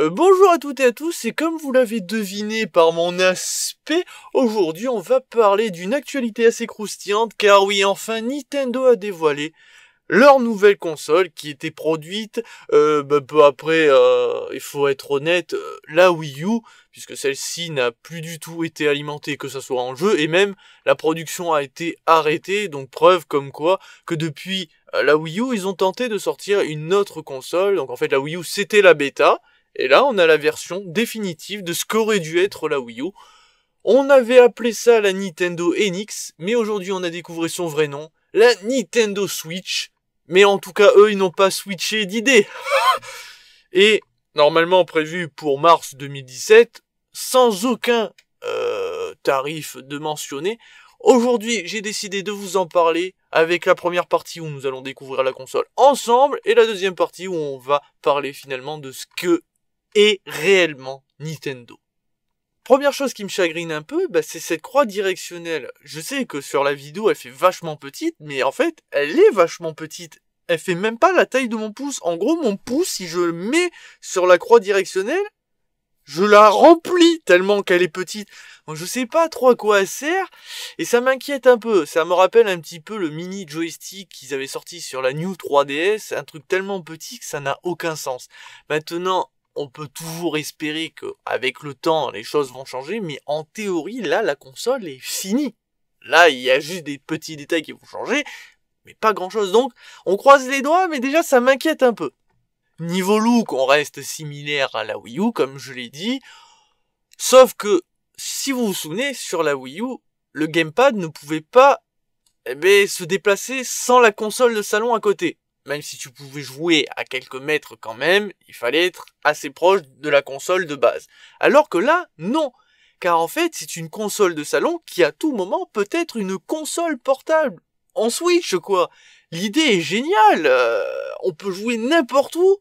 Euh, bonjour à toutes et à tous, et comme vous l'avez deviné par mon aspect, aujourd'hui on va parler d'une actualité assez croustillante, car oui, enfin Nintendo a dévoilé leur nouvelle console qui était produite euh, bah, peu après, euh, il faut être honnête, euh, la Wii U, puisque celle-ci n'a plus du tout été alimentée, que ça soit en jeu, et même la production a été arrêtée, donc preuve comme quoi que depuis la Wii U, ils ont tenté de sortir une autre console, donc en fait la Wii U c'était la bêta, et là, on a la version définitive de ce qu'aurait dû être la Wii U. On avait appelé ça la Nintendo NX, mais aujourd'hui on a découvert son vrai nom, la Nintendo Switch. Mais en tout cas, eux, ils n'ont pas switché d'idée. Et normalement prévu pour mars 2017, sans aucun euh, tarif de mentionner. Aujourd'hui, j'ai décidé de vous en parler avec la première partie où nous allons découvrir la console ensemble et la deuxième partie où on va parler finalement de ce que est réellement Nintendo. Première chose qui me chagrine un peu, bah, c'est cette croix directionnelle. Je sais que sur la vidéo, elle fait vachement petite, mais en fait, elle est vachement petite. Elle fait même pas la taille de mon pouce. En gros, mon pouce, si je le mets sur la croix directionnelle, je la remplis tellement qu'elle est petite. Je je sais pas trop à quoi elle sert et ça m'inquiète un peu. Ça me rappelle un petit peu le mini joystick qu'ils avaient sorti sur la New 3DS, un truc tellement petit que ça n'a aucun sens. Maintenant, on peut toujours espérer qu'avec le temps, les choses vont changer, mais en théorie, là, la console est finie. Là, il y a juste des petits détails qui vont changer, mais pas grand-chose. Donc, on croise les doigts, mais déjà, ça m'inquiète un peu. Niveau look, on reste similaire à la Wii U, comme je l'ai dit. Sauf que, si vous vous souvenez, sur la Wii U, le gamepad ne pouvait pas eh ben, se déplacer sans la console de salon à côté même si tu pouvais jouer à quelques mètres quand même, il fallait être assez proche de la console de base. Alors que là, non car en fait, c'est une console de salon qui à tout moment peut être une console portable en Switch quoi. L'idée est géniale, euh, on peut jouer n'importe où.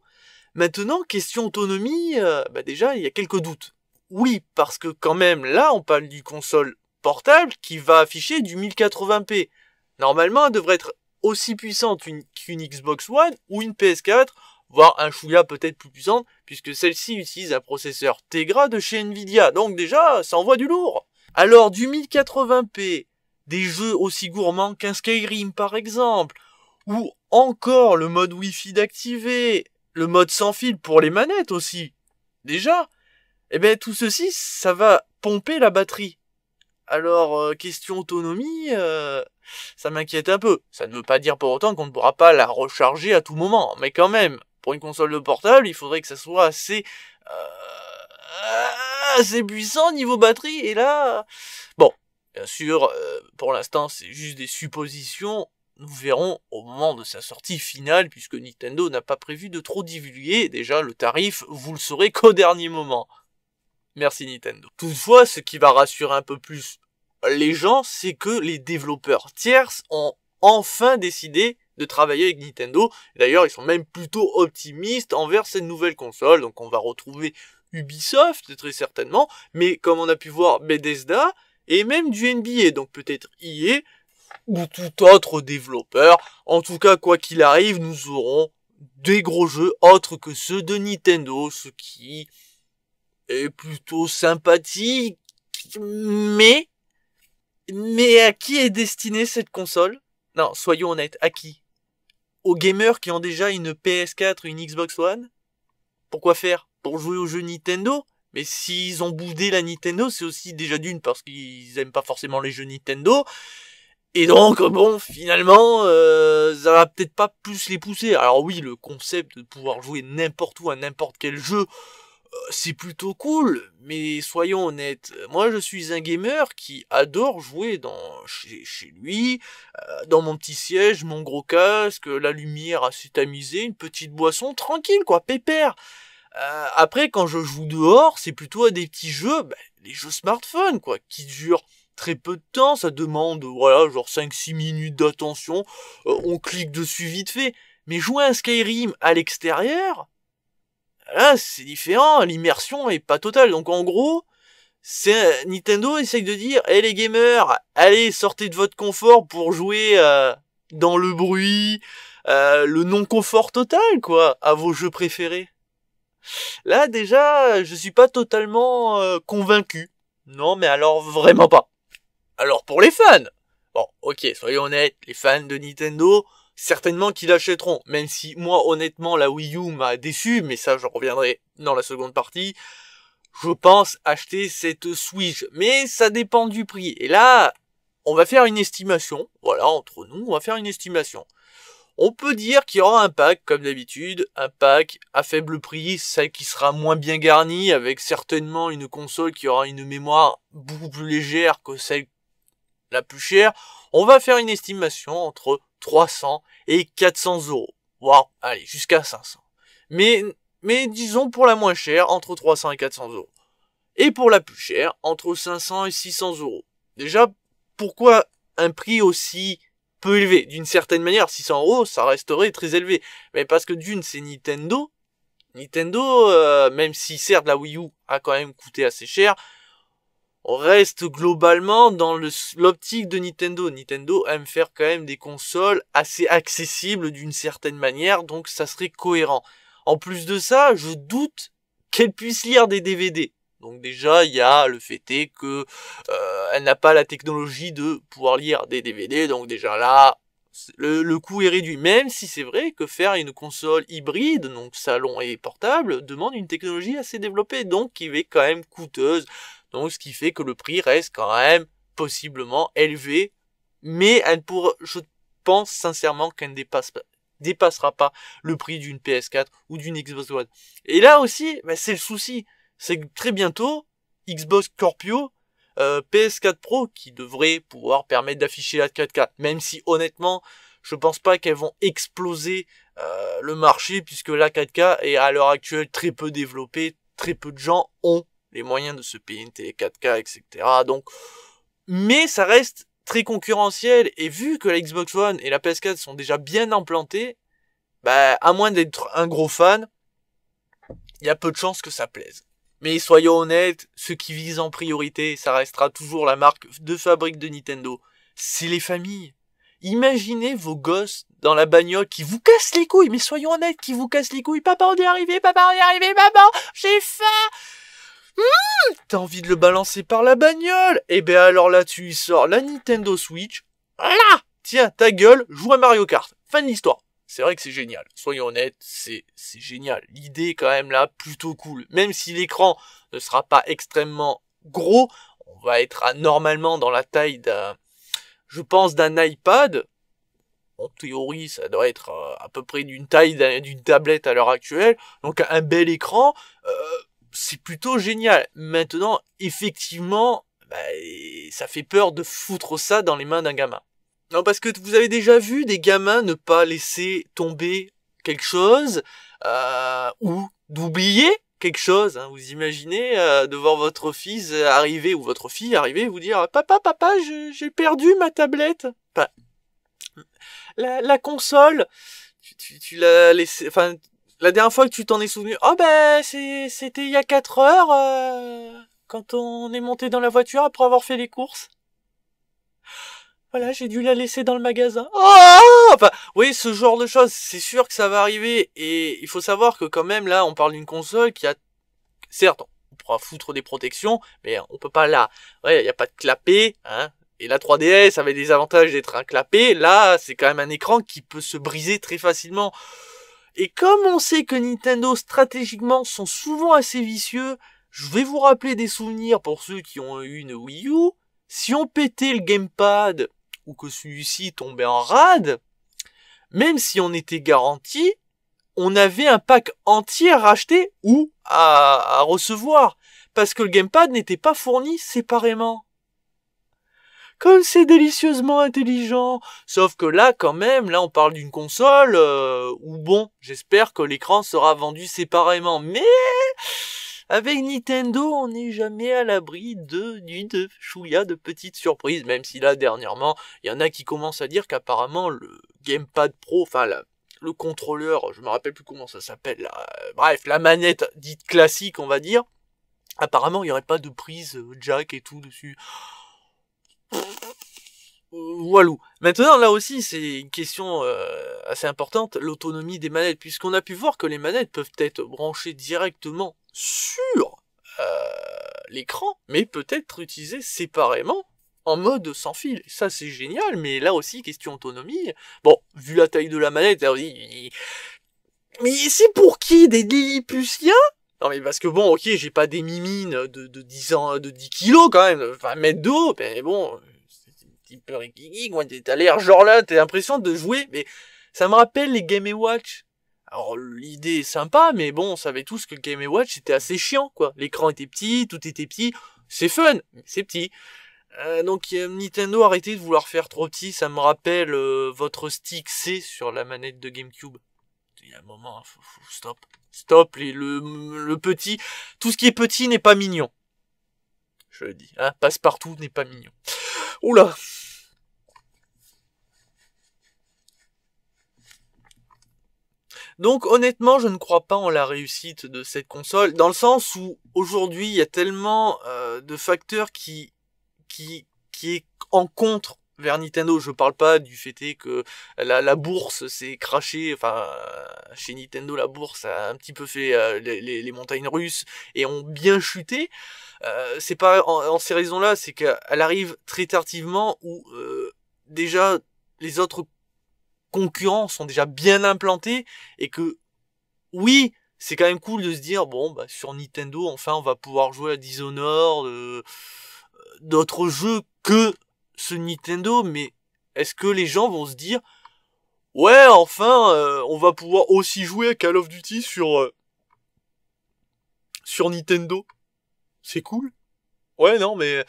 Maintenant, question autonomie, euh, bah déjà il y a quelques doutes. Oui, parce que quand même là on parle d'une console portable qui va afficher du 1080p. Normalement, elle devrait être aussi puissante qu'une Xbox One ou une PS4, voire un chouïa peut-être plus puissante, puisque celle-ci utilise un processeur Tegra de chez Nvidia. Donc déjà, ça envoie du lourd. Alors du 1080p, des jeux aussi gourmands qu'un Skyrim par exemple, ou encore le mode Wi-Fi d'activer, le mode sans fil pour les manettes aussi. Déjà, eh bien tout ceci, ça va pomper la batterie. Alors, euh, question autonomie, euh, ça m'inquiète un peu. Ça ne veut pas dire pour autant qu'on ne pourra pas la recharger à tout moment. Mais quand même, pour une console de portable, il faudrait que ça soit assez... Euh, assez puissant niveau batterie. Et là... Bon, bien sûr, pour l'instant, c'est juste des suppositions. Nous verrons au moment de sa sortie finale, puisque Nintendo n'a pas prévu de trop divulguer. Déjà, le tarif, vous le saurez qu'au dernier moment. Merci Nintendo. Toutefois, ce qui va rassurer un peu plus les gens, c'est que les développeurs tierces ont enfin décidé de travailler avec Nintendo. D'ailleurs, ils sont même plutôt optimistes envers cette nouvelle console. Donc on va retrouver Ubisoft très certainement, mais comme on a pu voir Bethesda et même du NBA, donc peut-être EA ou tout autre développeur. En tout cas, quoi qu'il arrive, nous aurons des gros jeux autres que ceux de Nintendo, ce qui est plutôt sympathique, mais mais à qui est destinée cette console Non, soyons honnêtes, à qui Aux gamers qui ont déjà une PS4 une Xbox One Pourquoi faire Pour jouer aux jeux Nintendo mais s'ils ont boudé la Nintendo, c'est aussi déjà d'une parce qu'ils aiment pas forcément les jeux Nintendo. Et donc bon, finalement, euh, ça va peut-être pas plus les pousser. Alors oui, le concept de pouvoir jouer n'importe où à n'importe quel jeu, c'est plutôt cool, mais soyons honnêtes, moi je suis un gamer qui adore jouer dans chez, lui, euh, dans mon petit siège, mon gros casque, la lumière assez tamisée, une petite boisson, tranquille quoi, pépère. Euh, après quand je joue dehors, c'est plutôt à des petits jeux, ben, les jeux smartphone quoi, qui durent très peu de temps, ça demande voilà genre 5-6 minutes d'attention, euh, on clique dessus vite fait. Mais jouer à Skyrim à l'extérieur, là, c'est différent, l'immersion est pas totale. Donc en gros, c'est Nintendo essaye de dire, hé eh, les gamers, allez sortez de votre confort pour jouer euh, dans le bruit, euh, le non-confort total, quoi, à vos jeux préférés. Là déjà, je suis pas totalement euh, convaincu. Non, mais alors vraiment pas. Alors pour les fans, bon, ok, soyons honnêtes, les fans de Nintendo, certainement qu'ils l'achèteront. Même si moi, honnêtement, la Wii U m'a déçu, mais ça, je reviendrai dans la seconde partie. Je pense acheter cette Switch, mais ça dépend du prix. Et là, on va faire une estimation. Voilà, entre nous, on va faire une estimation. On peut dire qu'il y aura un pack, comme d'habitude, un pack à faible prix, celle qui sera moins bien garnie, avec certainement une console qui aura une mémoire beaucoup plus légère que celle la plus chère. On va faire une estimation entre 300 et 400 euros. Wow, allez, jusqu'à 500. Mais, mais disons pour la moins chère, entre 300 et 400 euros. Et pour la plus chère, entre 500 et 600 euros. Déjà, pourquoi un prix aussi peu élevé D'une certaine manière, 600 euros, ça resterait très élevé. Mais parce que d'une, c'est Nintendo. Nintendo, euh, même si certes la Wii U a quand même coûté assez cher, on reste globalement dans l'optique de Nintendo. Nintendo aime faire quand même des consoles assez accessibles d'une certaine manière, donc ça serait cohérent. En plus de ça, je doute qu'elle puisse lire des DVD. Donc déjà, il y a le fait est que euh, elle n'a pas la technologie de pouvoir lire des DVD, donc déjà là, le, le, coût est réduit. Même si c'est vrai que faire une console hybride, donc salon et portable, demande une technologie assez développée, donc qui est quand même coûteuse. Donc ce qui fait que le prix reste quand même possiblement élevé, mais elle pour, je pense sincèrement qu'elle ne dépassera pas le prix d'une PS4 ou d'une Xbox One. Et là aussi, bah, c'est le souci, c'est que très bientôt, Xbox Scorpio, euh, PS4 Pro, qui devrait pouvoir permettre d'afficher la 4K, même si honnêtement, je pense pas qu'elles vont exploser euh, le marché, puisque la 4K est à l'heure actuelle très peu développée, très peu de gens ont les moyens de se payer une télé 4K, etc. Donc, mais ça reste très concurrentiel et vu que la Xbox One et la PS4 sont déjà bien implantées, bah, à moins d'être un gros fan, il y a peu de chances que ça plaise. Mais soyons honnêtes, ce qui vise en priorité, ça restera toujours la marque de fabrique de Nintendo. C'est les familles. Imaginez vos gosses dans la bagnole qui vous cassent les couilles, mais soyons honnêtes, qui vous cassent les couilles. Papa, on est arrivé, papa, on est arrivé, maman, j'ai faim! T'as envie de le balancer par la bagnole Eh ben alors là, tu y sors la Nintendo Switch. Là Tiens, ta gueule, joue à Mario Kart. Fin de l'histoire. C'est vrai que c'est génial. Soyons honnêtes, c'est, c'est génial. L'idée, quand même, là, plutôt cool. Même si l'écran ne sera pas extrêmement gros, on va être normalement dans la taille d'un, je pense, d'un iPad. En théorie, ça doit être euh, à peu près d'une taille d'une tablette à l'heure actuelle. Donc, un bel écran. Euh, c'est plutôt génial. Maintenant, effectivement, bah, ça fait peur de foutre ça dans les mains d'un gamin. Non, parce que vous avez déjà vu des gamins ne pas laisser tomber quelque chose euh, ou d'oublier quelque chose. Hein. Vous imaginez euh, de voir votre fils arriver ou votre fille arriver et vous dire papa papa j'ai perdu ma tablette, la, console, tu, tu l'as laissé, enfin la dernière fois que tu t'en es souvenu, oh ben c'était il y a 4 heures euh, quand on est monté dans la voiture après avoir fait les courses. Voilà, j'ai dû la laisser dans le magasin. Oh oui, ce genre de choses, c'est sûr que ça va arriver. Et il faut savoir que quand même, là, on parle d'une console qui a... Certes, on pourra foutre des protections, mais on peut pas là. Ouais, il n'y a pas de clapet, hein. Et la 3DS avait des avantages d'être un clapet. Là, c'est quand même un écran qui peut se briser très facilement. Et comme on sait que Nintendo stratégiquement sont souvent assez vicieux, je vais vous rappeler des souvenirs pour ceux qui ont eu une Wii U. Si on pétait le gamepad ou que celui-ci tombait en rade, même si on était garanti, on avait un pack entier à racheter ou à, à recevoir parce que le gamepad n'était pas fourni séparément. Comme c'est délicieusement intelligent. Sauf que là, quand même, là, on parle d'une console euh, Ou bon, j'espère que l'écran sera vendu séparément. Mais avec Nintendo, on n'est jamais à l'abri de d'une chouïa de petites surprises, même si là, dernièrement, il y en a qui commencent à dire qu'apparemment, le Gamepad Pro, enfin, le contrôleur, je me rappelle plus comment ça s'appelle, bref, la manette dite classique, on va dire. Apparemment, il n'y aurait pas de prise euh, jack et tout dessus. Walou. Maintenant, là aussi, c'est une question euh, assez importante, l'autonomie des manettes, puisqu'on a pu voir que les manettes peuvent être branchées directement sur euh, l'écran, mais peut-être utilisées séparément en mode sans fil. Ça, c'est génial, mais là aussi, question autonomie. Bon, vu la taille de la manette, mais c'est pour qui des Lilliputiens non mais parce que bon, ok, j'ai pas des mimines de, de 10 ans, de 10 kilos quand même, enfin mètres d'eau, mais bon, c'est un petit peu rikiki, quoi, t'as l'air genre là, t'as l'impression de jouer, mais ça me rappelle les Game Watch. Alors l'idée est sympa, mais bon, on savait tous que le Game Watch était assez chiant, quoi. L'écran était petit, tout était petit, c'est fun, mais c'est petit. Euh, donc Nintendo euh, Nintendo, arrêtez de vouloir faire trop petit, ça me rappelle euh, votre stick C sur la manette de GameCube il y a un moment, hein, stop, stop, le, petit, tout ce qui est petit n'est pas mignon. Je le dis, hein, passe partout n'est pas mignon. Oula Donc honnêtement, je ne crois pas en la réussite de cette console, dans le sens où aujourd'hui, il y a tellement euh, de facteurs qui, qui, qui est en contre vers Nintendo, je parle pas du fait que la, bourse s'est crachée, enfin chez Nintendo la bourse a un petit peu fait euh, les, montagnes russes et ont bien chuté. Euh, c'est pas en, ces raisons-là, c'est qu'elle arrive très tardivement où euh, déjà les autres concurrents sont déjà bien implantés et que oui, c'est quand même cool de se dire bon bah sur Nintendo enfin on va pouvoir jouer à Dishonored, d'autres jeux que ce Nintendo, mais est-ce que les gens vont se dire ouais enfin euh, on va pouvoir aussi jouer à Call of Duty sur euh, sur Nintendo c'est cool ouais non mais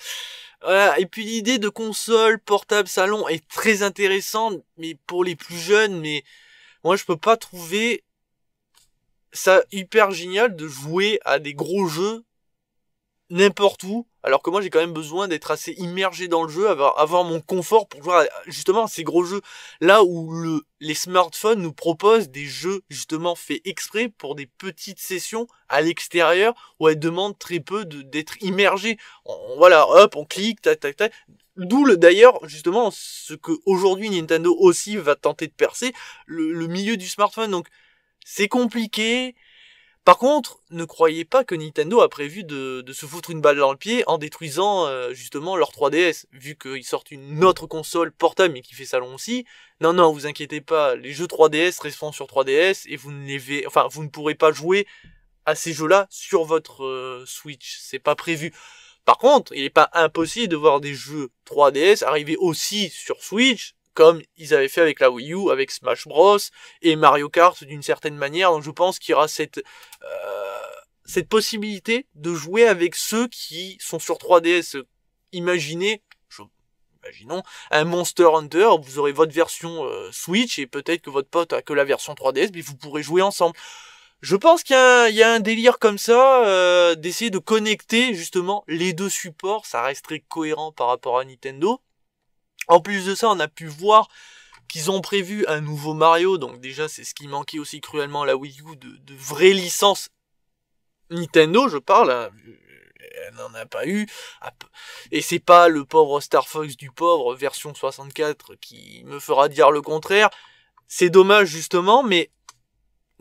et puis l'idée de console portable salon est très intéressante mais pour les plus jeunes mais moi je peux pas trouver ça hyper génial de jouer à des gros jeux n'importe où alors que moi j'ai quand même besoin d'être assez immergé dans le jeu, avoir, mon confort pour jouer justement ces gros jeux là où les smartphones nous proposent des jeux justement faits exprès pour des petites sessions à l'extérieur où elles demandent très peu d'être immergé. On, voilà, hop, on clique, tac, tac, tac. D'où d'ailleurs justement ce que aujourd'hui Nintendo aussi va tenter de percer, le milieu du smartphone. Donc c'est compliqué, par contre, ne croyez pas que Nintendo a prévu de, se foutre une balle dans le pied en détruisant euh, justement leur 3DS, vu qu'ils sortent une autre console portable mais qui fait salon aussi. Non, non, vous inquiétez pas, les jeux 3DS restent sur 3DS et vous ne les enfin, vous ne pourrez pas jouer à ces jeux-là sur votre euh, Switch. C'est pas prévu. Par contre, il n'est pas impossible de voir des jeux 3DS arriver aussi sur Switch comme ils avaient fait avec la Wii U, avec Smash Bros et Mario Kart d'une certaine manière. Donc je pense qu'il y aura cette euh, cette possibilité de jouer avec ceux qui sont sur 3DS. Imaginez, imaginons un Monster Hunter, vous aurez votre version euh, Switch et peut-être que votre pote a que la version 3DS, mais vous pourrez jouer ensemble. Je pense qu'il y, a un délire comme ça, euh, d'essayer de connecter justement les deux supports, ça resterait cohérent par rapport à Nintendo, en plus de ça, on a pu voir qu'ils ont prévu un nouveau Mario, donc déjà c'est ce qui manquait aussi cruellement à la Wii U de, vraies licences Nintendo, je parle, elle n'en a pas eu, ah, et c'est pas le pauvre Star Fox du pauvre version 64 qui me fera dire le contraire, c'est dommage justement, mais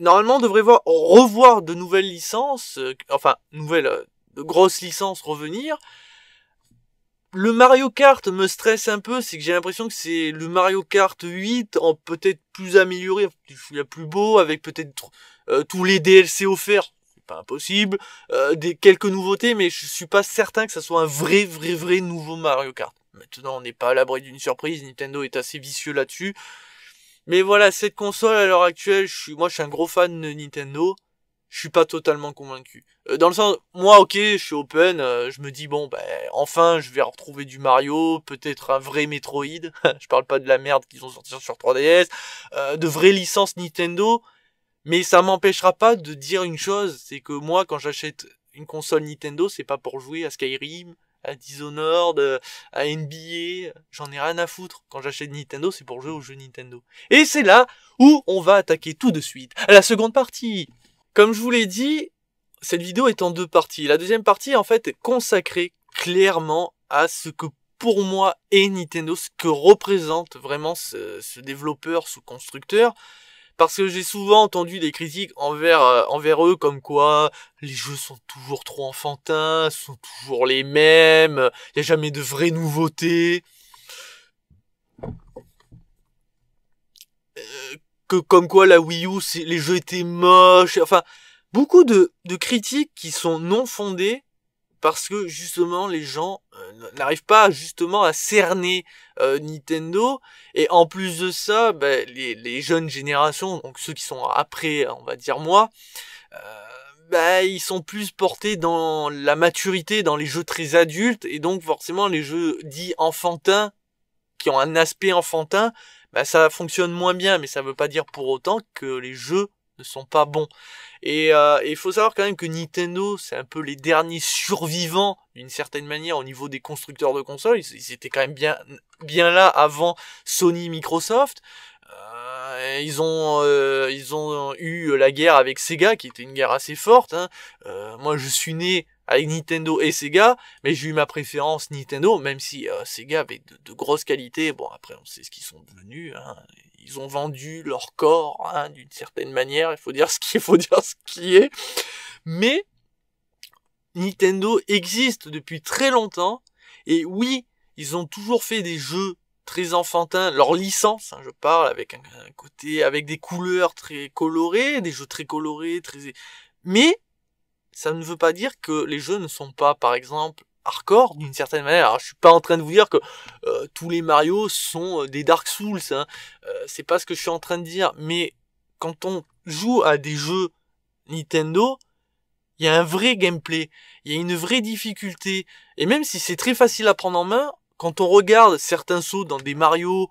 normalement on devrait voir, revoir de nouvelles licences, euh, enfin nouvelles, euh, de grosses licences revenir, le Mario Kart me stresse un peu, c'est que j'ai l'impression que c'est le Mario Kart 8 en peut-être plus amélioré, il plus beau, avec peut-être euh, tous les DLC offerts, c'est pas impossible, euh, des, quelques nouveautés, mais je suis pas certain que ça soit un vrai, vrai, vrai nouveau Mario Kart. Maintenant, on n'est pas à l'abri d'une surprise, Nintendo est assez vicieux là-dessus. Mais voilà, cette console à l'heure actuelle, je suis, moi je suis un gros fan de Nintendo, je suis pas totalement convaincu. Euh, dans le sens, moi, ok, je suis open, euh, je me dis bon, ben, enfin, je vais retrouver du Mario, peut-être un vrai Metroid. je parle pas de la merde qu'ils ont sorti sur 3DS, euh, de vraies licences Nintendo. Mais ça m'empêchera pas de dire une chose, c'est que moi, quand j'achète une console Nintendo, c'est pas pour jouer à Skyrim, à Dishonored, à NBA, j'en ai rien à foutre. Quand j'achète Nintendo, c'est pour jouer aux jeux Nintendo. Et c'est là où on va attaquer tout de suite à la seconde partie. Comme je vous l'ai dit, cette vidéo est en deux parties. La deuxième partie, en fait, consacrée clairement à ce que pour moi et Nintendo, ce que représente vraiment ce, développeur, ce constructeur. Parce que j'ai souvent entendu des critiques envers, euh, envers eux comme quoi les jeux sont toujours trop enfantins, sont toujours les mêmes, il n'y a jamais de vraies nouveautés. Euh, que comme quoi la Wii U, les jeux étaient moches, enfin, beaucoup de, de critiques qui sont non fondées parce que justement les gens euh, n'arrivent pas justement à cerner euh, Nintendo et en plus de ça ben, les, les, jeunes générations donc ceux qui sont après on va dire moi euh, ben, ils sont plus portés dans la maturité dans les jeux très adultes et donc forcément les jeux dits enfantins qui ont un aspect enfantin bah, ça fonctionne moins bien, mais ça veut pas dire pour autant que les jeux ne sont pas bons. Euh, et il faut savoir quand même que Nintendo, c'est un peu les derniers survivants d'une certaine manière au niveau des constructeurs de consoles. Ils, étaient quand même bien, bien là avant Sony, Microsoft. Euh, ils ont euh, ils ont eu la guerre avec Sega qui était une guerre assez forte. Hein. moi, je suis né avec Nintendo et Sega, mais j'ai eu ma préférence Nintendo, même si euh, Sega avait de, grosse grosses qualités. Bon, après, on sait ce qu'ils sont devenus. Hein. Ils ont vendu leur corps hein, d'une certaine manière. Il faut dire ce qu'il faut dire ce qui est. Mais Nintendo existe depuis très longtemps. Et oui, ils ont toujours fait des jeux très enfantins. Leur licence, hein, je parle, avec côté, avec des couleurs très colorées, des jeux très colorés, très. Mais ça ne veut pas dire que les jeux ne sont pas, par exemple, hardcore d'une certaine manière. Alors, je suis pas en train de vous dire que euh, tous les Mario sont euh, des Dark Souls, hein. Euh, c'est pas ce que je suis en train de dire. Mais quand on joue à des jeux Nintendo, il y a un vrai gameplay, il y a une vraie difficulté. Et même si c'est très facile à prendre en main, quand on regarde certains sauts dans des Mario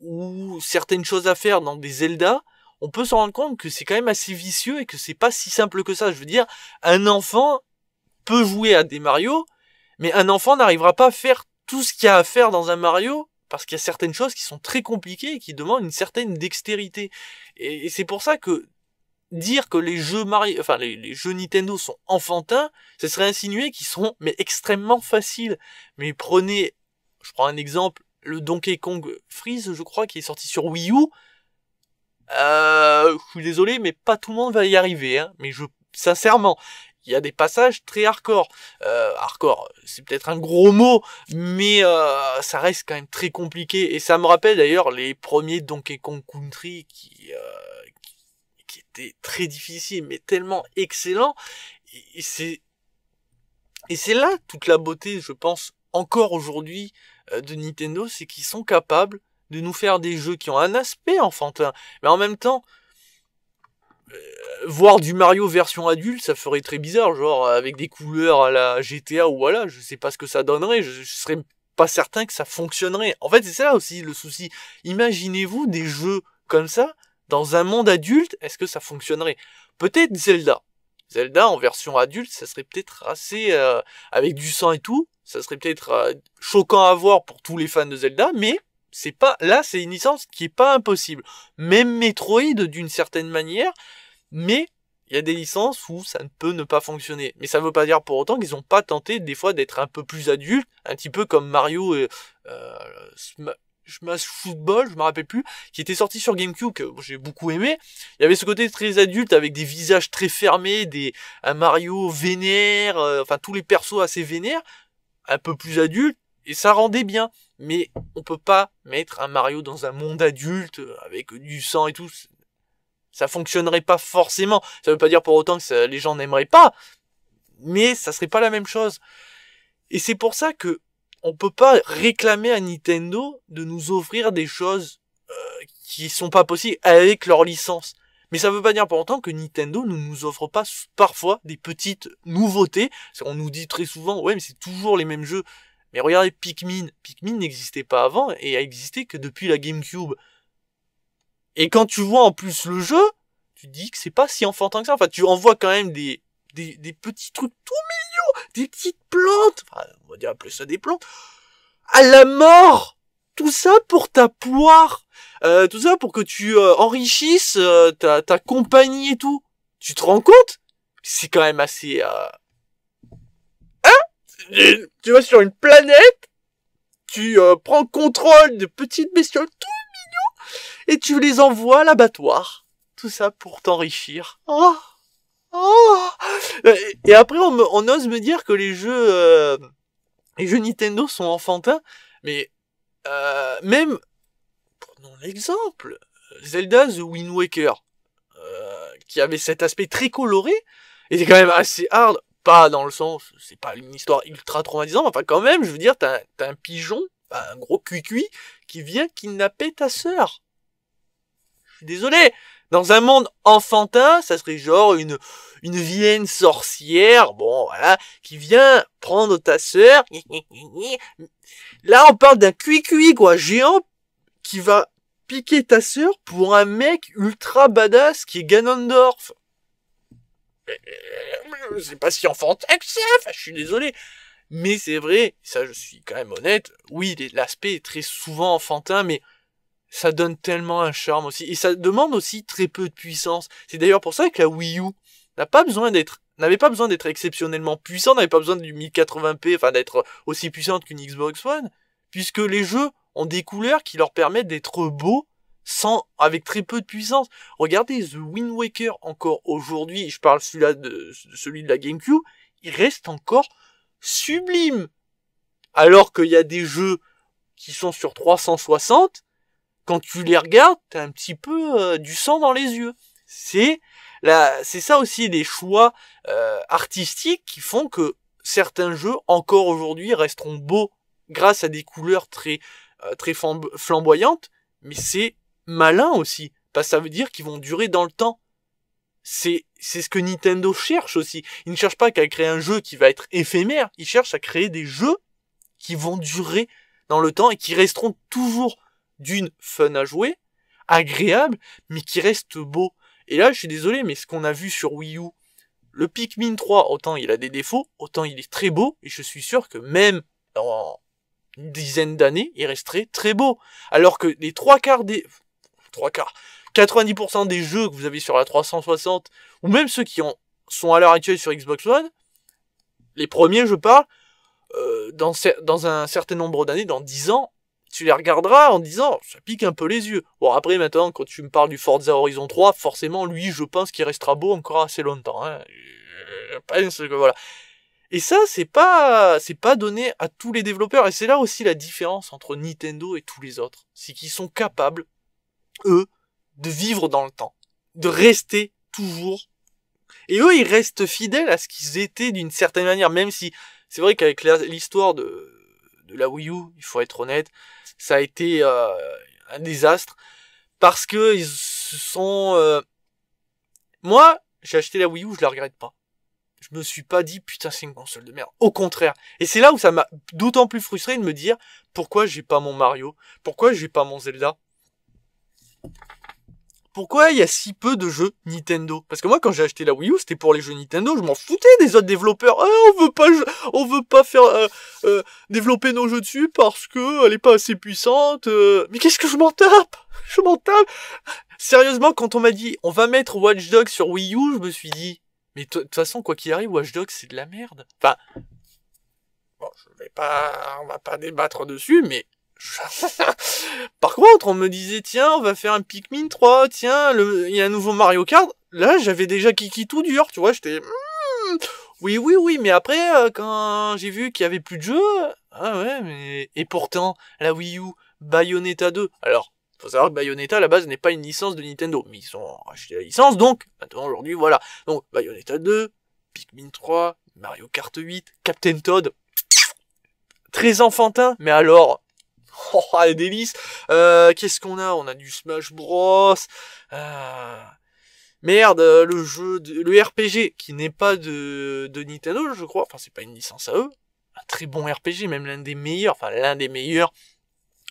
ou certaines choses à faire dans des Zelda, on peut se rendre compte que c'est quand même assez vicieux et que c'est pas si simple que ça. Je veux dire, un enfant peut jouer à des Mario, mais un enfant n'arrivera pas à faire tout ce qu'il y a à faire dans un Mario parce qu'il y a certaines choses qui sont très compliquées et qui demandent une certaine dextérité. Et, c'est pour ça que dire que les jeux Mario, enfin les, jeux Nintendo sont enfantins, ce serait insinuer qu'ils sont mais extrêmement faciles. Mais prenez, je prends un exemple, le Donkey Kong Freeze, je crois, qui est sorti sur Wii U, euh, je suis désolé, mais pas tout le monde va y arriver. Hein. Mais je, sincèrement, il y a des passages très hardcore. Euh, hardcore, c'est peut-être un gros mot, mais euh, ça reste quand même très compliqué. Et ça me rappelle d'ailleurs les premiers Donkey Kong Country qui, euh, qui étaient très difficiles, mais tellement excellents. Et, c'est et c'est là toute la beauté, je pense, encore aujourd'hui euh, de Nintendo, c'est qu'ils sont capables de nous faire des jeux qui ont un aspect enfantin, mais en même temps, euh, voir du Mario version adulte, ça ferait très bizarre, genre avec des couleurs à la GTA ou voilà, je sais pas ce que ça donnerait, je, ne serais pas certain que ça fonctionnerait. En fait, c'est ça aussi le souci. Imaginez-vous des jeux comme ça dans un monde adulte, est-ce que ça fonctionnerait Peut-être Zelda. Zelda en version adulte, ça serait peut-être assez euh, avec du sang et tout, ça serait peut-être euh, choquant à voir pour tous les fans de Zelda, mais c'est pas là, c'est une licence qui est pas impossible. Même Metroid d'une certaine manière, mais il y a des licences où ça ne peut ne pas fonctionner. Mais ça ne veut pas dire pour autant qu'ils n'ont pas tenté des fois d'être un peu plus adultes, un petit peu comme Mario et euh, Smash Football, je me rappelle plus, qui était sorti sur GameCube que j'ai beaucoup aimé. Il y avait ce côté très adulte avec des visages très fermés, des un Mario vénère, euh, enfin tous les persos assez vénères, un peu plus adultes et ça rendait bien. Mais on peut pas mettre un Mario dans un monde adulte euh, avec du sang et tout. Ça fonctionnerait pas forcément. Ça veut pas dire pour autant que les gens n'aimeraient pas, mais ça serait pas la même chose. Et c'est pour ça que on peut pas réclamer à Nintendo de nous offrir des choses euh, qui sont pas possibles avec leur licence. Mais ça veut pas dire pour autant que Nintendo ne nous offre pas parfois des petites nouveautés. On nous dit très souvent, ouais, mais c'est toujours les mêmes jeux. Mais regardez Pikmin. Pikmin n'existait pas avant et a existé que depuis la GameCube. Et quand tu vois en plus le jeu, tu dis que c'est pas si enfantin que ça. Enfin, tu envoies quand même des, des, petits trucs tout mignons, des petites plantes. Enfin, on va dire plus ça des plantes. À la mort! Tout ça pour ta poire! Euh, tout ça pour que tu euh, enrichisses euh, ta, ta compagnie et tout. Tu te rends compte? C'est quand même assez, tu vas sur une planète, tu euh, prends contrôle de petites bestioles tout mignons et tu les envoies à l'abattoir. Tout ça pour t'enrichir. Oh, oh. et après, on, ose me dire que les jeux, euh, les jeux Nintendo sont enfantins, mais euh, même, prenons l'exemple, Zelda The Wind Waker, qui avait cet aspect très coloré, était quand même assez hard pas dans le sens, c'est pas une histoire ultra traumatisante, enfin quand même, je veux dire, t'as un, un pigeon, un gros cuicui, qui vient kidnapper ta sœur. désolé. Dans un monde enfantin, ça serait genre une, une vilaine sorcière, bon voilà, qui vient prendre ta sœur. Là, on parle d'un cuicui, quoi, géant, qui va piquer ta sœur pour un mec ultra badass qui est Ganondorf c'est pas si enfantin eh, que ça, je suis désolé. Mais c'est vrai, ça je suis quand même honnête, oui, l'aspect est très souvent enfantin, mais ça donne tellement un charme aussi. Et ça demande aussi très peu de puissance. C'est d'ailleurs pour ça que la Wii U n'a pas besoin d'être n'avait pas besoin d'être exceptionnellement puissante, n'avait pas besoin du 1080p, enfin d'être aussi puissante qu'une Xbox One, puisque les jeux ont des couleurs qui leur permettent d'être beaux sans, avec très peu de puissance. Regardez The Wind Waker encore aujourd'hui, je parle celui-là de celui de la GameCube, il reste encore sublime. Alors qu'il y a des jeux qui sont sur 360, quand tu les regardes, t'as un petit peu euh, du sang dans les yeux. C'est la, c'est ça aussi des choix euh, artistiques qui font que certains jeux encore aujourd'hui resteront beaux grâce à des couleurs très euh, très flamboyantes, mais c'est malin aussi, parce que ça veut dire qu'ils vont durer dans le temps. C'est, c'est ce que Nintendo cherche aussi. Ils ne cherchent pas qu'à créer un jeu qui va être éphémère, ils cherchent à créer des jeux qui vont durer dans le temps et qui resteront toujours d'une fun à jouer, agréable, mais qui restent beaux. Et là, je suis désolé, mais ce qu'on a vu sur Wii U, le Pikmin 3, autant il a des défauts, autant il est très beau, et je suis sûr que même en une dizaine d'années, il resterait très beau. Alors que les trois quarts des, trois quarts, 90% des jeux que vous avez sur la 360, ou même ceux qui sont à l'heure actuelle sur Xbox One, les premiers, je parle, euh, dans, un certain nombre d'années, dans 10 ans, tu les regarderas en disant oh, ça pique un peu les yeux. Bon après maintenant quand tu me parles du Forza Horizon 3, forcément lui je pense qu'il restera beau encore assez longtemps. Hein. Je pense que voilà. Et ça c'est pas c'est pas donné à tous les développeurs et c'est là aussi la différence entre Nintendo et tous les autres, c'est qu'ils sont capables eux, de vivre dans le temps, de rester toujours. Et eux, ils restent fidèles à ce qu'ils étaient d'une certaine manière, même si c'est vrai qu'avec l'histoire de, de la Wii U, il faut être honnête, ça a été euh, un désastre parce que ils sont. Euh, moi, j'ai acheté la Wii U, je la regrette pas. Je me suis pas dit putain c'est une console de merde. Au contraire. Et c'est là où ça m'a d'autant plus frustré de me dire pourquoi j'ai pas mon Mario, pourquoi j'ai pas mon Zelda, pourquoi il y a si peu de jeux Nintendo Parce que moi, quand j'ai acheté la Wii U, c'était pour les jeux Nintendo. Je m'en foutais des autres développeurs. Ah, on veut pas, on veut pas faire euh, euh, développer nos jeux dessus parce que elle est pas assez puissante. Euh. Mais qu'est-ce que je m'en tape Je m'en tape. Sérieusement, quand on m'a dit on va mettre Watch Dogs sur Wii U, je me suis dit mais de toute façon, quoi qu'il arrive, Watch Dogs c'est de la merde. Enfin, bon, je vais pas, on va pas débattre dessus, mais Par contre, on me disait, tiens, on va faire un Pikmin 3, tiens, il y a un nouveau Mario Kart. Là, j'avais déjà Kiki tout dur, tu vois, j'étais... Hmm, oui, oui, oui, mais après, euh, quand j'ai vu qu'il y avait plus de jeux... Ah ouais, mais... Et pourtant, la Wii U, Bayonetta 2... Alors, faut savoir que Bayonetta, à la base, n'est pas une licence de Nintendo. Mais ils ont acheté la licence, donc, maintenant, aujourd'hui, voilà. Donc, Bayonetta 2, Pikmin 3, Mario Kart 8, Captain Todd... Très enfantin, mais alors, Oh, ah, délices euh, Qu'est-ce qu'on a On a du Smash Bros. Euh, merde, euh, le jeu, de... le RPG qui n'est pas de, de Nintendo, je crois. Enfin, c'est pas une licence à eux. Un très bon RPG, même l'un des meilleurs. Enfin, l'un des meilleurs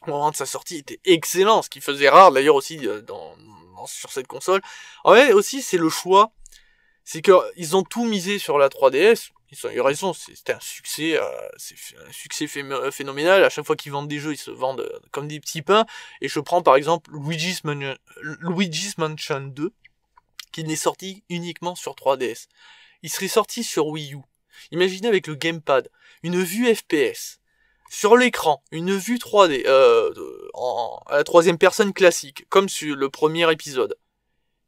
au moment de sa sortie était excellent, ce qui faisait rare d'ailleurs aussi sur cette console. En vrai, aussi, c'est le choix. C'est qu'ils ont tout misé sur la 3DS, ils ont eu raison, c'était un succès, euh, c'est un succès euh, phénoménal. À chaque fois qu'ils vendent des jeux, ils se vendent euh, comme des petits pains. Et je prends par exemple Luigi's, Mansion 2, qui n'est sorti uniquement sur 3DS. Il serait sorti sur Wii U. Imaginez avec le gamepad, une vue FPS sur l'écran, une vue 3D en, à la troisième personne classique, comme sur le premier épisode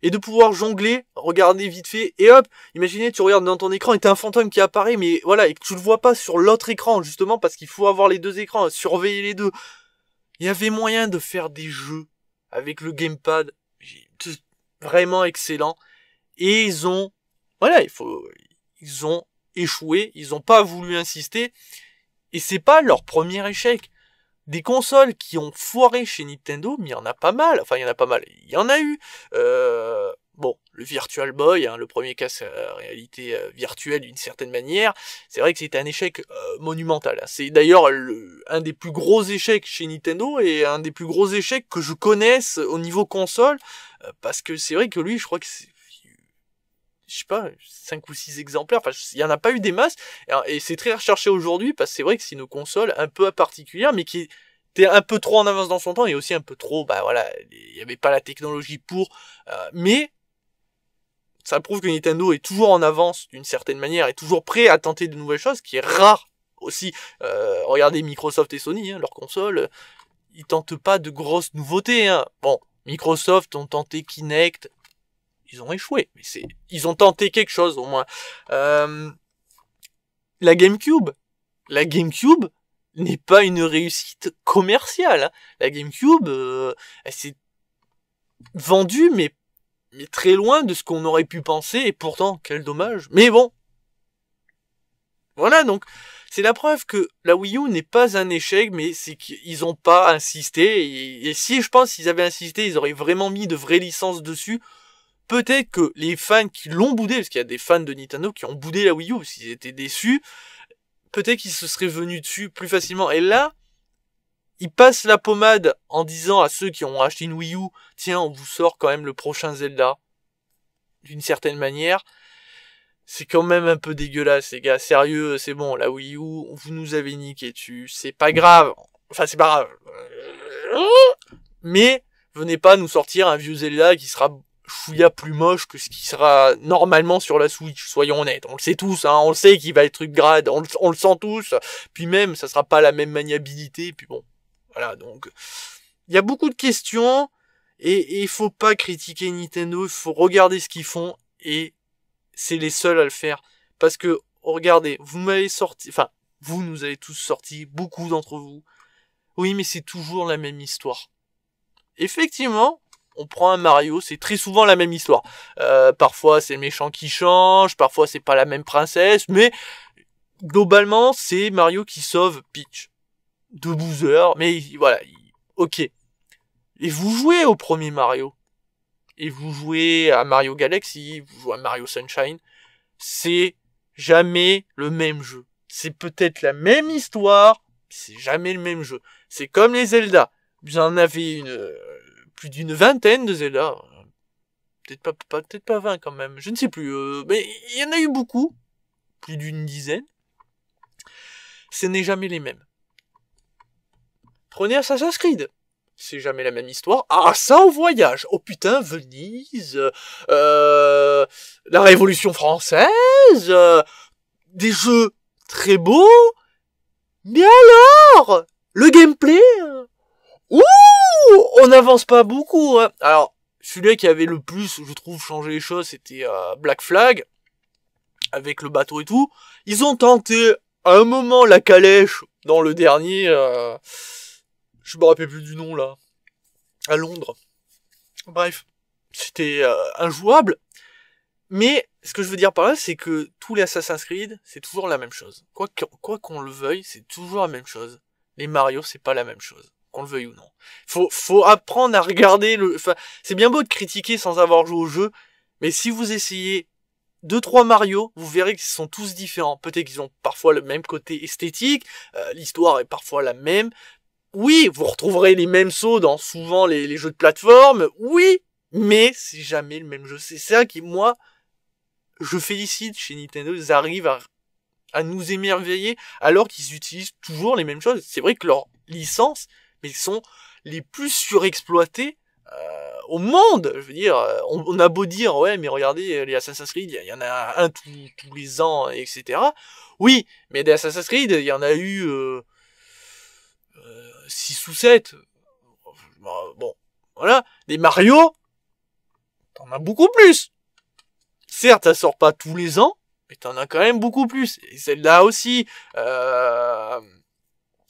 et de pouvoir jongler, regarder vite fait, et hop, imaginez, tu regardes dans ton écran et t'as un fantôme qui apparaît, mais voilà, et que tu le vois pas sur l'autre écran, justement, parce qu'il faut avoir les deux écrans, surveiller les deux. Il y avait moyen de faire des jeux avec le gamepad, vraiment excellent, et ils ont, voilà, il faut, ils ont échoué, ils ont pas voulu insister, et c'est pas leur premier échec des consoles qui ont foiré chez Nintendo, mais il y en a pas mal. Enfin, il y en a pas mal. Il y en a eu. Euh, bon, le Virtual Boy, hein, le premier casse réalité euh, virtuelle d'une certaine manière, c'est vrai que c'était un échec euh, monumental. Hein. C'est d'ailleurs un des plus gros échecs chez Nintendo et un des plus gros échecs que je connaisse au niveau console, parce que c'est vrai que lui, je crois que c'est je sais pas, 5 ou 6 exemplaires. Enfin, il y en a pas eu des masses. Hein, et, c'est très recherché aujourd'hui parce que c'est vrai que c'est une console un peu particulière, mais qui était un peu trop en avance dans son temps et aussi un peu trop, bah voilà, il n'y avait pas la technologie pour. Euh, mais ça prouve que Nintendo est toujours en avance d'une certaine manière et toujours prêt à tenter de nouvelles choses, qui est rare aussi. Euh, regardez Microsoft et Sony, hein, leur console, ils tentent pas de grosses nouveautés. Hein. Bon, Microsoft ont tenté Kinect, ils ont échoué. Mais c'est, ils ont tenté quelque chose au moins. Euh, la GameCube, la GameCube n'est pas une réussite commerciale. Hein. La GameCube, euh, elle s'est vendue, mais mais très loin de ce qu'on aurait pu penser. Et pourtant, quel dommage. Mais bon, voilà, donc c'est la preuve que la Wii U n'est pas un échec, mais c'est qu'ils n'ont pas insisté. Et, et, si je pense qu'ils avaient insisté, ils auraient vraiment mis de vraies licences dessus peut-être que les fans qui l'ont boudé, parce qu'il y a des fans de Nintendo qui ont boudé la Wii U, s'ils étaient déçus, peut-être qu'ils se seraient venus dessus plus facilement. Et là, ils passent la pommade en disant à ceux qui ont acheté une Wii U, tiens, on vous sort quand même le prochain Zelda. D'une certaine manière. C'est quand même un peu dégueulasse, les gars. Sérieux, c'est bon, la Wii U, vous nous avez niqué dessus. C'est pas grave. Enfin, c'est pas grave. Mais venez pas nous sortir un vieux Zelda qui sera chouïa plus moche que ce qui sera normalement sur la Switch, soyons honnêtes. On le sait tous, hein, on le sait qu'il va être upgrade, on le, on le sent tous. Puis même, ça sera pas la même maniabilité, puis bon. Voilà, donc... Il y a beaucoup de questions, et il faut pas critiquer Nintendo, il faut regarder ce qu'ils font, et c'est les seuls à le faire. Parce que, regardez, vous m'avez sorti... Enfin, vous nous avez tous sorti, beaucoup d'entre vous. Oui, mais c'est toujours la même histoire. Effectivement, on prend un Mario, c'est très souvent la même histoire. Euh, parfois c'est le méchant qui change, parfois c'est pas la même princesse, mais globalement c'est Mario qui sauve Peach de Boozer, mais voilà, ok. Et vous jouez au premier Mario, et vous jouez à Mario Galaxy, vous jouez à Mario Sunshine, c'est jamais le même jeu. C'est peut-être la même histoire, c'est jamais le même jeu. C'est comme les Zelda. Vous en avez une, euh, plus d'une vingtaine de Zelda. Peut-être pas, peut-être pas 20 quand même, je ne sais plus. Euh, mais il y en a eu beaucoup, plus d'une dizaine. Ce n'est jamais les mêmes. Prenez Assassin's Creed. C'est jamais la même histoire. Ah, ça au voyage. Oh putain, Venise, euh, la Révolution française, euh, des jeux très beaux. Mais alors, le gameplay, hein Ouh On n'avance pas beaucoup. Hein. Alors, celui qui avait le plus, je trouve, changé les choses, c'était euh, Black Flag, avec le bateau et tout. Ils ont tenté à un moment la calèche dans le dernier. Euh, je me rappelle plus du nom là. À Londres. Bref, c'était euh, injouable. Mais ce que je veux dire par là, c'est que tous les Assassin's Creed, c'est toujours la même chose. Quoi qu'on le veuille, c'est toujours la même chose. Les Mario, c'est pas la même chose le veuille ou non. Faut, faut apprendre à regarder le. c'est bien beau de critiquer sans avoir joué au jeu, mais si vous essayez deux trois Mario, vous verrez qu'ils sont tous différents. Peut-être qu'ils ont parfois le même côté esthétique, euh, l'histoire est parfois la même. Oui, vous retrouverez les mêmes sauts dans souvent les, jeux de plateforme. Oui, mais c'est jamais le même jeu. C'est ça qui moi je félicite chez Nintendo, ils arrivent à, à nous émerveiller alors qu'ils utilisent toujours les mêmes choses. C'est vrai que leur licence, mais ils sont les plus surexploités euh, au monde. Je veux dire, euh, on, a beau dire, ouais, mais regardez, euh, les Assassin's Creed, il y, en a un tous, les ans, etc. Oui, mais des Assassin's Creed, il y en a eu euh, 6 ou 7. Bon, voilà. Des Mario, t'en as beaucoup plus. Certes, ça sort pas tous les ans, mais t'en as quand même beaucoup plus. Et celle-là aussi. Euh...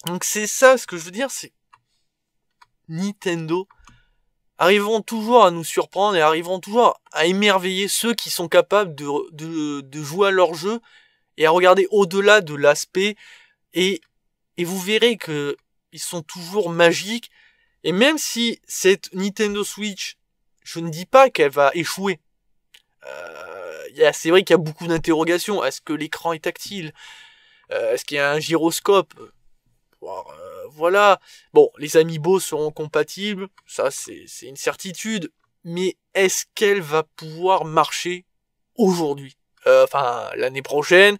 Donc c'est ça, ce que je veux dire, c'est Nintendo arriveront toujours à nous surprendre et arriveront toujours à émerveiller ceux qui sont capables de, de, jouer à leur jeu et à regarder au-delà de l'aspect et, et vous verrez que ils sont toujours magiques et même si cette Nintendo Switch je ne dis pas qu'elle va échouer euh, c'est vrai qu'il y a beaucoup d'interrogations est-ce que l'écran est tactile euh, est-ce qu'il y a un gyroscope euh, voilà. Bon, les amiibo seront compatibles, ça c'est une certitude. Mais est-ce qu'elle va pouvoir marcher aujourd'hui euh, Enfin, l'année prochaine.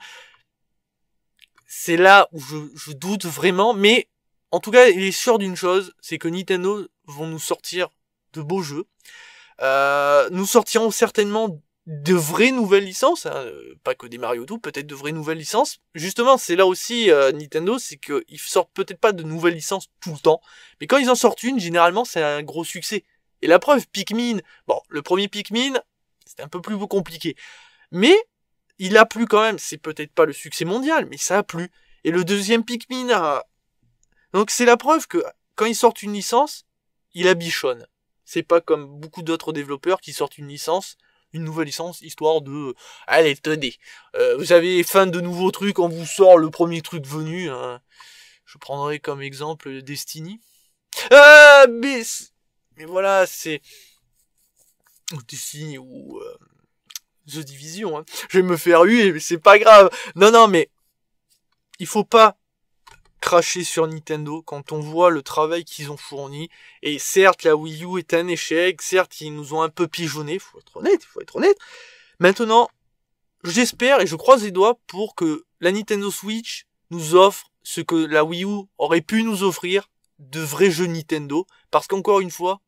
C'est là où je, doute vraiment. Mais en tout cas, il est sûr d'une chose, c'est que Nintendo vont nous sortir de beaux jeux. Euh, nous sortirons certainement de vraies nouvelles licences, hein, euh, pas que des Mario tout, peut-être de vraies nouvelles licences. Justement, c'est là aussi euh, Nintendo, c'est qu'ils sortent peut-être pas de nouvelles licences tout le temps, mais quand ils en sortent une, généralement c'est un gros succès. Et la preuve, Pikmin, bon, le premier Pikmin, c'était un peu plus compliqué, mais il a plu quand même, c'est peut-être pas le succès mondial, mais ça a plu. Et le deuxième Pikmin a... Ah. Donc c'est la preuve que quand ils sortent une licence, il a C'est pas comme beaucoup d'autres développeurs qui sortent une licence une nouvelle licence, histoire de... Allez, tenez. Euh, vous avez fin de nouveaux trucs, on vous sort le premier truc venu. Hein. Je prendrai comme exemple Destiny. Ah, mais... Mais voilà, c'est... Destiny ou... Euh, The Division. Hein. Je vais me faire huer, mais c'est pas grave. Non, non, mais... Il faut pas cracher sur Nintendo quand on voit le travail qu'ils ont fourni. Et certes, la Wii U est un échec, certes, ils nous ont un peu pigeonné, faut être honnête, faut être honnête. Maintenant, j'espère et je croise les doigts pour que la Nintendo Switch nous offre ce que la Wii U aurait pu nous offrir de vrais jeux Nintendo. Parce qu'encore une fois,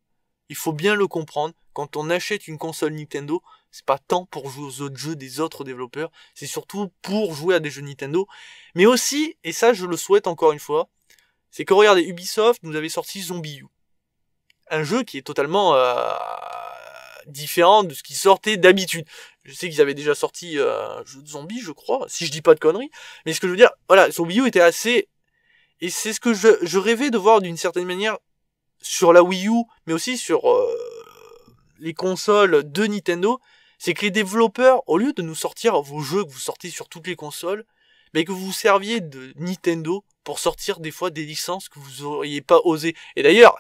il faut bien le comprendre, quand on achète une console Nintendo, c'est pas tant pour jouer aux autres jeux des autres développeurs, c'est surtout pour jouer à des jeux Nintendo. Mais aussi, et ça je le souhaite encore une fois, c'est que regardez, Ubisoft nous avait sorti Zombie Un jeu qui est totalement euh, différent de ce qui sortait d'habitude. Je sais qu'ils avaient déjà sorti euh, un jeu de zombie, je crois, si je dis pas de conneries. Mais ce que je veux dire, voilà, Zombie U était assez... Et c'est ce que je, rêvais de voir d'une certaine manière sur la Wii U, mais aussi sur euh, les consoles de Nintendo, c'est que les développeurs, au lieu de nous sortir vos jeux que vous sortez sur toutes les consoles, mais que vous vous serviez de Nintendo pour sortir des fois des licences que vous auriez pas osé. Et d'ailleurs,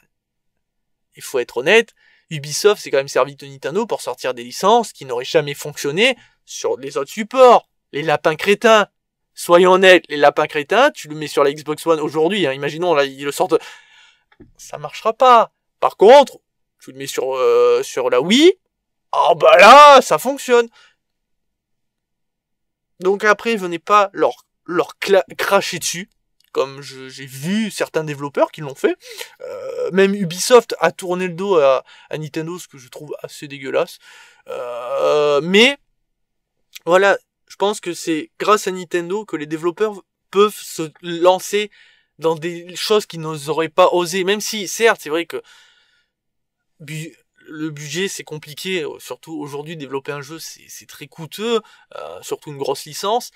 il faut être honnête, Ubisoft s'est quand même servi de Nintendo pour sortir des licences qui n'auraient jamais fonctionné sur les autres supports. Les lapins crétins. Soyons honnêtes, les lapins crétins, tu le mets sur la Xbox One aujourd'hui, hein, imaginons, là, ils le sortent. Ça marchera pas. Par contre, tu le mets sur, euh, sur la Wii, ah bah là, ça fonctionne. Donc après, venez pas leur, leur cracher dessus, comme j'ai vu certains développeurs qui l'ont fait. Euh, même Ubisoft a tourné le dos à, Nintendo, ce que je trouve assez dégueulasse. Euh, mais voilà, je pense que c'est grâce à Nintendo que les développeurs peuvent se lancer dans des choses qu'ils n'auraient pas osé. Même si, certes, c'est vrai que le budget c'est compliqué, euh, surtout aujourd'hui développer un jeu c'est très coûteux, euh, surtout une grosse licence.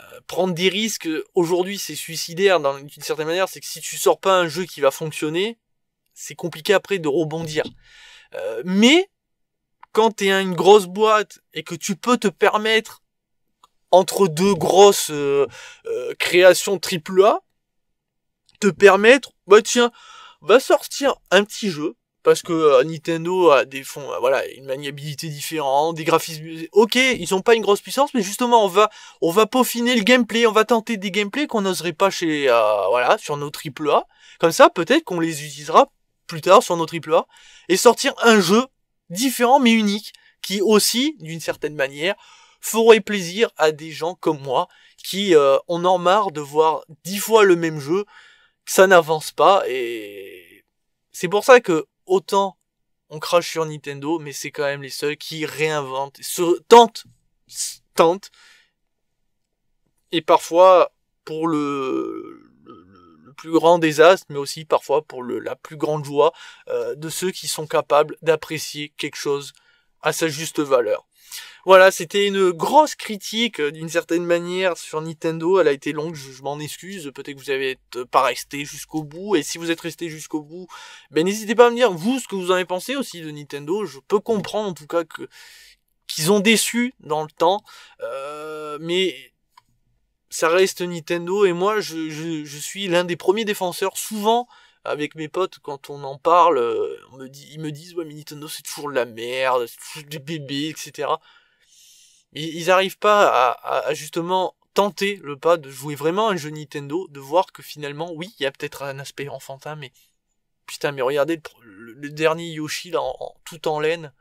Euh, prendre des risques aujourd'hui c'est suicidaire d'une certaine manière, c'est que si tu sors pas un jeu qui va fonctionner, c'est compliqué après de rebondir. mais quand tu es une grosse boîte et que tu peux te permettre entre deux grosses créations triple A, te permettre, bah tiens, va sortir un petit jeu parce que euh, Nintendo a des fonds, euh, voilà, une maniabilité différente, des graphismes. Ok, ils ont pas une grosse puissance, mais justement, on va, on va peaufiner le gameplay, on va tenter des gameplays qu'on n'oserait pas chez, euh, voilà, sur nos AAA. Comme ça, peut-être qu'on les utilisera plus tard sur nos AAA et sortir un jeu différent mais unique qui aussi, d'une certaine manière, ferait plaisir à des gens comme moi qui euh, on en marre de voir dix fois le même jeu, ça n'avance pas et c'est pour ça que autant on crache sur Nintendo, mais c'est quand même les seuls qui réinventent, se tentent, et parfois pour le, le, plus grand désastre, mais aussi parfois pour la plus grande joie euh, de ceux qui sont capables d'apprécier quelque chose à sa juste valeur. Voilà, c'était une grosse critique euh, d'une certaine manière sur Nintendo. Elle a été longue, je, m'en excuse. Peut-être que vous n'avez pas resté jusqu'au bout. Et si vous êtes resté jusqu'au bout, ben n'hésitez pas à me dire vous ce que vous en avez pensé aussi de Nintendo. Je peux comprendre en tout cas que qu'ils ont déçu dans le temps, euh, mais ça reste Nintendo et moi je suis l'un des premiers défenseurs souvent avec mes potes, quand on en parle, euh, on me dit, ils me disent, ouais, mais Nintendo, c'est toujours de la merde, c'est toujours des bébés, etc. Mais ils arrivent pas à, justement tenter le pas de jouer vraiment un jeu Nintendo, de voir que finalement, oui, il y a peut-être un aspect enfantin, mais putain, mais regardez le, dernier Yoshi, en, tout en laine.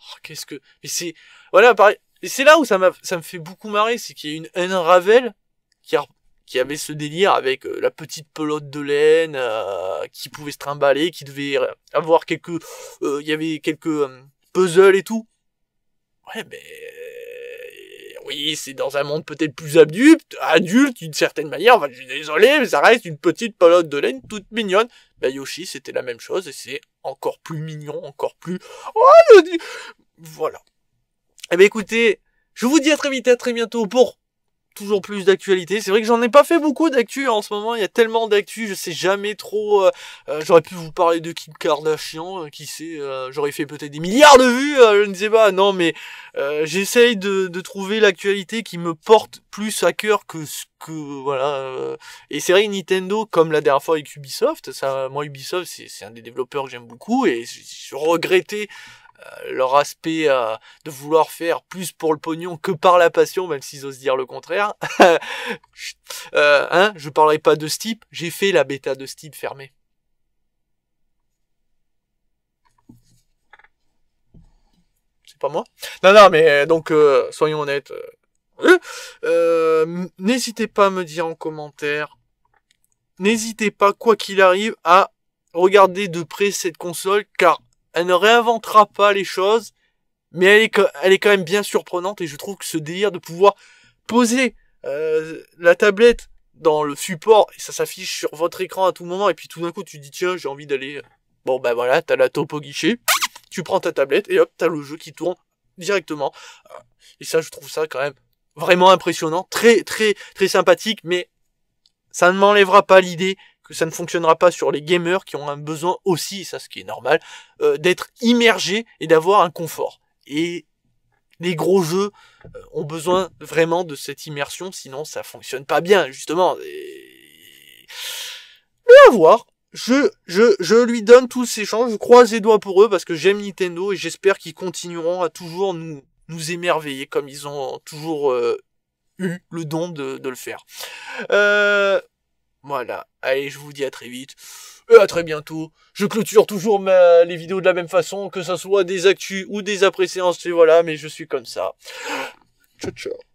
Oh, qu'est-ce que, mais c'est, voilà, pareil. c'est là où ça, ça me fait beaucoup marrer, c'est qu'il y a une, Unravel Ravel qui a qui avait ce délire avec euh, la petite pelote de laine euh, qui pouvait se trimballer, qui devait avoir quelques, euh, il y avait quelques puzzles et tout. Ouais, mais oui, c'est dans un monde peut-être plus adulte, adulte d'une certaine manière. Enfin, je désolé, mais ça reste une petite pelote de laine toute mignonne. Ben Yoshi, c'était la même chose et c'est encore plus mignon, encore plus. Oh, le... voilà. Eh ben écoutez, je vous dis à très vite, à très bientôt pour toujours plus d'actualité. C'est vrai que j'en ai pas fait beaucoup d'actu en ce moment. Il y a tellement d'actu, je sais jamais trop. Euh, euh, j'aurais pu vous parler de Kim Kardashian, euh, qui sait. j'aurais fait peut-être des milliards de vues, je ne sais pas. Non, mais j'essaye de, trouver l'actualité qui me porte plus à cœur que ce que voilà. Et c'est vrai Nintendo, comme la dernière fois avec Ubisoft, ça, moi Ubisoft, c'est un des développeurs que j'aime beaucoup et je regrettais euh, leur aspect euh, de vouloir faire plus pour le pognon que par la passion, même s'ils osent dire le contraire. euh, hein, je parlerai pas de ce type, j'ai fait la bêta de ce type fermée. C'est pas moi Non, non, mais euh, donc, soyons honnêtes. N'hésitez pas à me dire en commentaire. N'hésitez pas, quoi qu'il arrive, à regarder de près cette console, car elle ne réinventera pas les choses, mais elle est, quand même bien surprenante et je trouve que ce délire de pouvoir poser euh, la tablette dans le support et ça s'affiche sur votre écran à tout moment et puis tout d'un coup tu dis tiens j'ai envie d'aller euh, bon ben voilà t'as la topo guichet tu prends ta tablette et hop t'as le jeu qui tourne directement euh, et ça je trouve ça quand même vraiment impressionnant très très très sympathique mais ça ne m'enlèvera pas l'idée que ça ne fonctionnera pas sur les gamers qui ont un besoin aussi, ça ce qui est normal, euh, d'être immergé et d'avoir un confort. Et les gros jeux euh, ont besoin vraiment de cette immersion, sinon ça fonctionne pas bien, justement. Mais à voir. Je, je, je lui donne tous ces chances, je croise les doigts pour eux parce que j'aime Nintendo et j'espère qu'ils continueront à toujours nous, nous émerveiller comme ils ont toujours euh, eu le don de, le faire. Euh, voilà. Allez, je vous dis à très vite. Et à très bientôt. Je clôture toujours les vidéos de la même façon, que ça soit des actus ou des après-séances, voilà, mais je suis comme ça. Ciao, ciao.